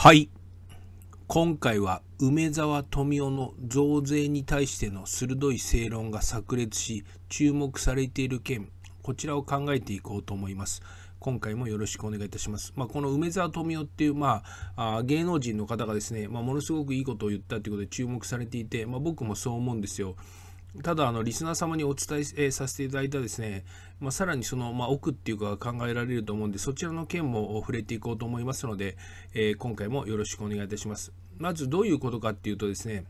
はい今回は梅沢富美男の増税に対しての鋭い正論が炸裂し注目されている件こちらを考えていこうと思います今回もよろしくお願いいたします。まあ、この梅沢富美男っていう、まあ、あ芸能人の方がですね、まあ、ものすごくいいことを言ったということで注目されていて、まあ、僕もそう思うんですよ。ただあのリスナー様にお伝えさせていただいたですね、まあ、さらにその、まあ、奥っていうか考えられると思うんでそちらの件も触れていこうと思いますので、えー、今回もよろしくお願いいたしますまずどういうことかっていうとですね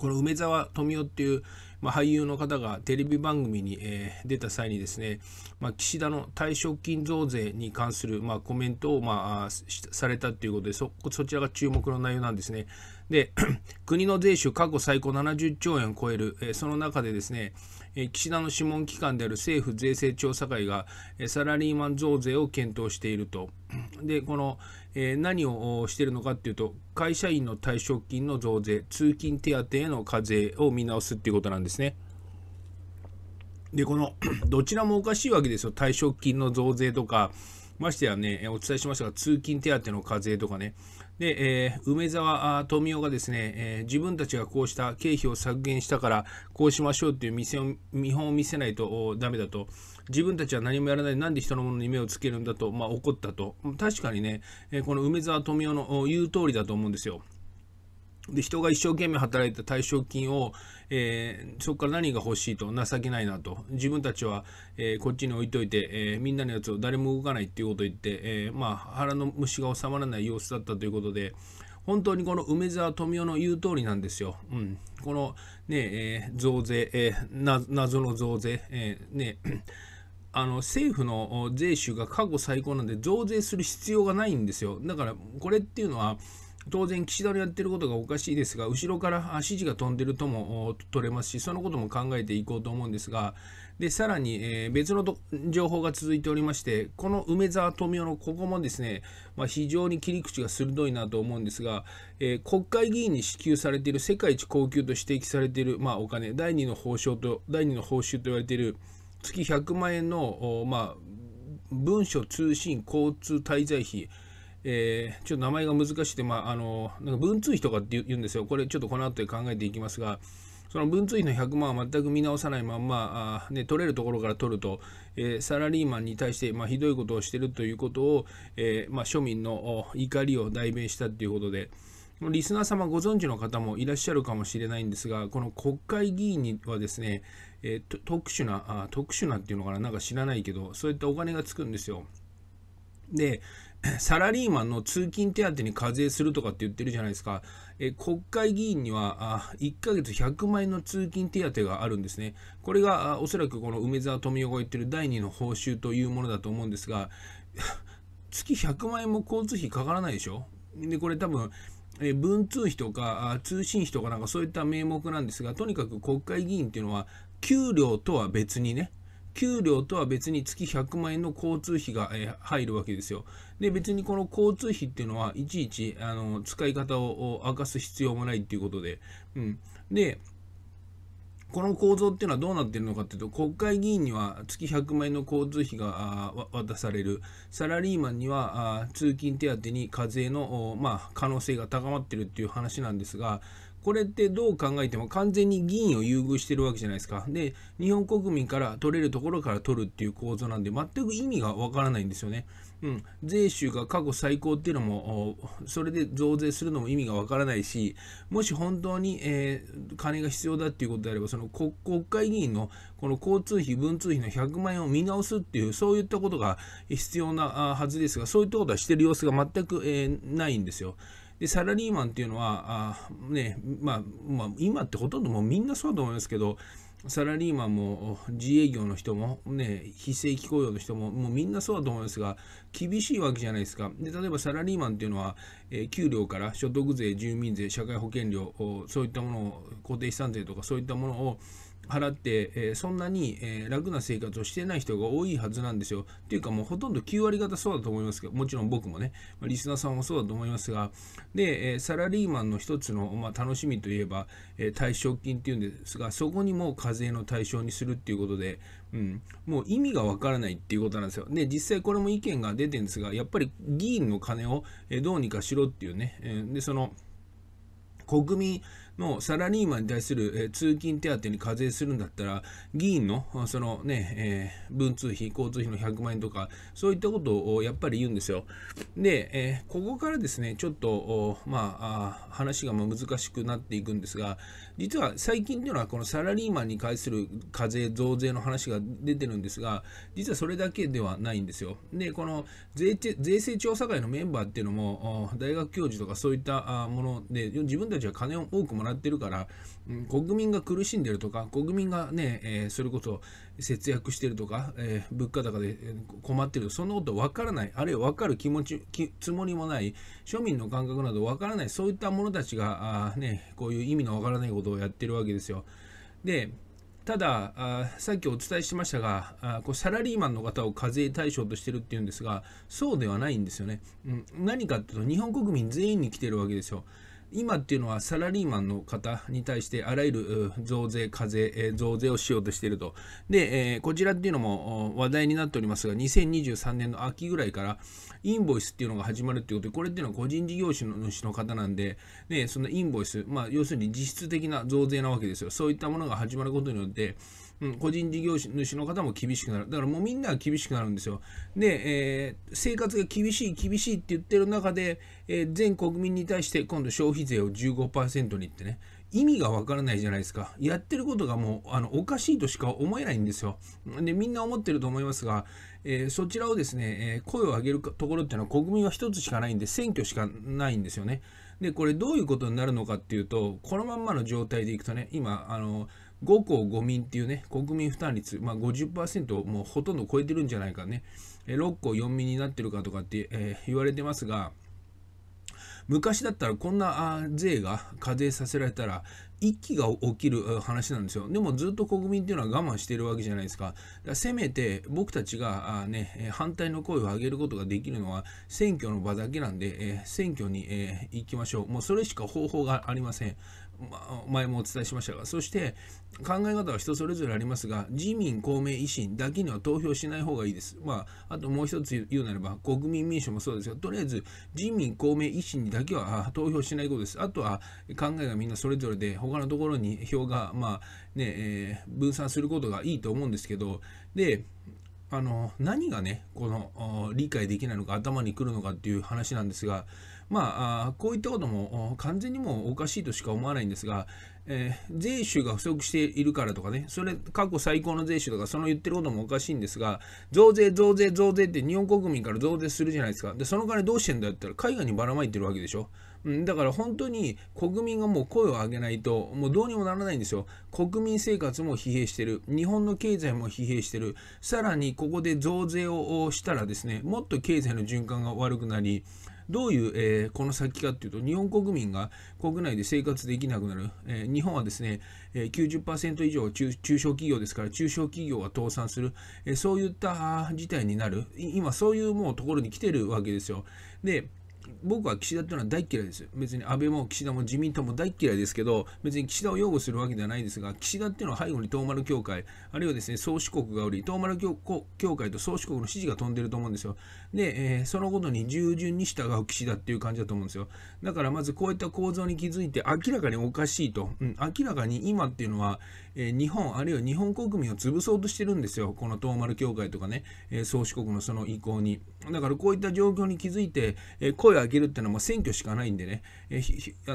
この梅沢富美男っていう、まあ、俳優の方がテレビ番組に、えー、出た際にですね、まあ、岸田の退職金増税に関する、まあ、コメントを、まあ、されたということでそそちらが注目の内容なんですね。で 国の税収過去最高70兆円を超える、えー、その中でですね、えー、岸田の諮問機関である政府税制調査会が、えー、サラリーマン増税を検討していると。でこのえー、何をしているのかっていうと、会社員の退職金の増税、通勤手当への課税を見直すっていうことなんですね。で、この どちらもおかしいわけですよ、退職金の増税とか、ましてやね、お伝えしましたが、通勤手当の課税とかね。で、えー、梅沢富美男がですね、えー、自分たちがこうした経費を削減したから、こうしましょうっていう見せ見本を見せないとダメだと。自分たちは何もやらない、なんで人のものに目をつけるんだと、まあ、怒ったと。確かにね、えこの梅沢富美男の言う通りだと思うんですよ。で人が一生懸命働いた退職金を、えー、そこから何が欲しいと情けないなと自分たちは、えー、こっちに置いといて、えー、みんなのやつを誰も動かないっていうことを言って、えまあ、腹の虫が収まらない様子だったということで本当にこの梅沢富美男の言う通りなんですよ。うん、このね、ねえ増税、え謎の増税、えねあの政府の税収が過去最高なんで増税する必要がないんですよ。だからこれっていうのは当然岸田のやってることがおかしいですが後ろから指示が飛んでるとも取れますしそのことも考えていこうと思うんですがでさらに、えー、別の情報が続いておりましてこの梅沢富美男のここもですね、まあ、非常に切り口が鋭いなと思うんですが、えー、国会議員に支給されている世界一高級と指摘されている、まあ、お金第2の報酬と第2の報酬と言われている月100万円の、まあ、文書通信交通滞在費、えー、ちょっと名前が難しくて、まあ、あのなんか文通費とかって言うんですよ、これちょっとこの後で考えていきますが、その文通費の100万は全く見直さないまんま、あね、取れるところから取ると、えー、サラリーマンに対して、まあ、ひどいことをしているということを、えー、まあ、庶民の怒りを代弁したということで。リスナー様ご存知の方もいらっしゃるかもしれないんですが、この国会議員にはですね、えー、特殊なあ、特殊なっていうのかな、なんか知らないけど、そういったお金がつくんですよ。で、サラリーマンの通勤手当に課税するとかって言ってるじゃないですか。え国会議員にはあ1ヶ月100万円の通勤手当があるんですね。これがおそらくこの梅沢富美男が言ってる第2の報酬というものだと思うんですが、月100万円も交通費かからないでしょで、これ多分、文通費とか通信費とかなんかそういった名目なんですが、とにかく国会議員っていうのは、給料とは別にね、給料とは別に月100万円の交通費が、え入るわけですよ。で、別にこの交通費っていうのは、いちいちあの使い方を明かす必要もないっていうことで、うん。で、この構造っていうのはどうなってるのかっていうと国会議員には月100万円の交通費が渡されるサラリーマンには通勤手当に課税の、まあ、可能性が高まってるっていう話なんですがこれってどう考えても完全に議員を優遇してるわけじゃないですか。で、日本国民から取れるところから取るっていう構造なんで、全く意味がわからないんですよね。うん、税収が過去最高っていうのも、それで増税するのも意味がわからないし、もし本当に、えー、金が必要だっていうことであれば、その国会議員のこの交通費、文通費の100万円を見直すっていう、そういったことが必要なはずですが、そういったことはしてる様子が全く、えー、ないんですよ。でサラリーマンっていうのは、あねまあ、まあ、今ってほとんどもうみんなそうだと思いますけど、サラリーマンも自営業の人も、ね、非正規雇用の人も、もうみんなそうだと思いますが、厳しいわけじゃないですか。で例えばサラリーマンっていうのは、えー、給料から所得税、住民税、社会保険料、そういったものを、固定資産税とかそういったものを、払って、えー、そんなに、えー、楽な生活をしてない人が多いはずなんですよ。っていうかもうほとんど9割方そうだと思いますけど、もちろん僕もね、まあ、リスナーさんもそうだと思いますが、で、えー、サラリーマンの一つの、まあ、楽しみといえば、えー、退職金っていうんですが、そこにもう課税の対象にするっていうことで、うん、もう意味がわからないっていうことなんですよ。で、実際これも意見が出てるんですが、やっぱり議員の金をどうにかしろっていうね、で、その、国民のサラリーマンに対する、えー、通勤手当に課税するんだったら、議員のそのね、えー、文通費、交通費の100万円とか、そういったことをやっぱり言うんですよ。で、えー、ここからですね、ちょっと、まあ、話が難しくなっていくんですが、実は最近というのは、このサラリーマンに対する課税、増税の話が出てるんですが、実はそれだけではないんですよ。で、この税税制調査会のメンバーっていうのも、大学教授とかそういったもので、自分たちは金を多くもららってるから、うん、国民が苦しんでるとか国民がね、えー、それこそ節約してるとか、えー、物価高で困ってるそんなこと分からないあるいは分かる気持ちつもりもない庶民の感覚など分からないそういった者たちがあ、ね、こういう意味の分からないことをやってるわけですよ。でただあ、さっきお伝えしましたが、あこうサラリーマンの方を課税対象としてるっていうんですが、そうではないんですよね。うん、何かっていうと、日本国民全員に来てるわけですよ。今っていうのはサラリーマンの方に対してあらゆる増税、課税、増税をしようとしていると。で、えこちらっていうのも話題になっておりますが、2023年の秋ぐらいからインボイスっていうのが始まるっていうことで、これっていうのは個人事業主の主の方なんで、でそのインボイス、まあ、要するに実質的な増税なわけですよ。そういったものが始まることによって、うん、個人事業主の方も厳しくなる。だからもうみんな厳しくなるんですよ。で、えー、生活が厳しい、厳しいって言ってる中で、えー、全国民に対して今度消費税を15%にってね、意味がわからないじゃないですか。やってることがもうあのおかしいとしか思えないんですよ。で、みんな思ってると思いますが、えー、そちらをですね、えー、声を上げるところっていうのは国民は1つしかないんで、選挙しかないんですよね。で、これどういうことになるのかっていうと、このまんまの状態でいくとね、今、あの、5校5民っていうね、国民負担率、まあ50%もうほとんど超えてるんじゃないかね、6校4民になってるかとかって、えー、言われてますが、昔だったらこんな税が課税させられたら一気が起きる話なんですよ。でもずっと国民っていうのは我慢してるわけじゃないですか。せめて僕たちがね、反対の声を上げることができるのは選挙の場だけなんで、え選挙に、え行きましょう。もうそれしか方法がありません。ま前もお伝えしましたが、そして考え方は人それぞれありますが、自民、公明、維新だけには投票しない方がいいです。まあ、あともう一つ言うならば、国民民主もそうですが、とりあえず自民、公明、維新にだけは投票しないことです。あとは考えがみんなそれぞれで、他のところに票が、まあねえー、分散することがいいと思うんですけど、で、あの何がね、この理解できないのか、頭にくるのかっていう話なんですが、まあ、こういったことも完全にもうおかしいとしか思わないんですが、えー、税収が不足しているからとかね、それ過去最高の税収とか、その言ってることもおかしいんですが、増税、増税、増税って日本国民から増税するじゃないですか。で、その金どうしてんだって言ったら海外にばらまいてるわけでしょ。うん、だから本当に国民がもう声を上げないと、もうどうにもならないんですよ。国民生活も疲弊してる。日本の経済も疲弊してる。さらにここで増税をしたらですね、もっと経済の循環が悪くなり、どういう、えー、この先かというと、日本国民が国内で生活できなくなる、えー、日本はですね、えー、90%以上中中小企業ですから、中小企業は倒産する、えそういった事態になる、今、そういうもうところに来てるわけですよ。で僕は岸田っていうのは大嫌いです。別に安倍も岸田も自民党も大嫌いですけど、別に岸田を擁護するわけではないですが、岸田っていうのは背後に東丸協会、あるいはですね、宗主国がおり、東丸協会と宗主国の支持が飛んでると思うんですよ。で、えー、そのことに従順に従う岸田っていう感じだと思うんですよ。だからまずこういった構造に気づいて、明らかにおかしいと、うん、明らかに今っていうのは、えー、日本、あるいは日本国民を潰そうとしてるんですよ。この東丸協会とかね、えー、宗主国のその意向に。だからこういった状況に気づいて、えー、声開けるっていうのはもう選挙しかないんでね、え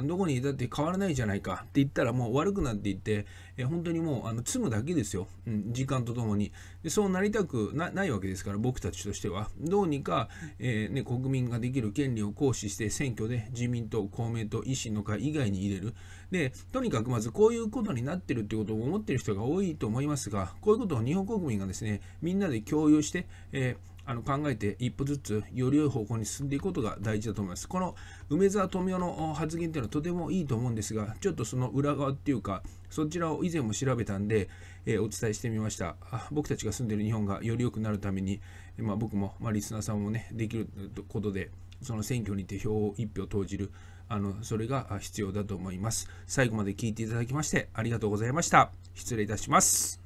どこにいたって変わらないじゃないかって言ったらもう悪くなっていって、え本当にもうあの積むだけですよ、うん、時間とともにで。そうなりたくないわけですから、僕たちとしては。どうにか、えー、ね、国民ができる権利を行使して選挙で自民党、公明党、維新の会以外に入れる。で、とにかくまずこういうことになってるってことを思ってる人が多いと思いますが、こういうことを日本国民がですね、みんなで共有して、えーあの考えて一歩ずつより良い方向に進んでいくことが大事だと思います。この梅沢富美男の発言というのはとてもいいと思うんですが、ちょっとその裏側っていうか、そちらを以前も調べたんで、えー、お伝えしてみました。僕たちが住んでいる日本がより良くなるために、まあ、僕も、まあ、リスナーさんもね、できることで、その選挙に手票を1票投じる、あのそれが必要だと思います。最後まで聞いていただきましてありがとうございました。失礼いたします。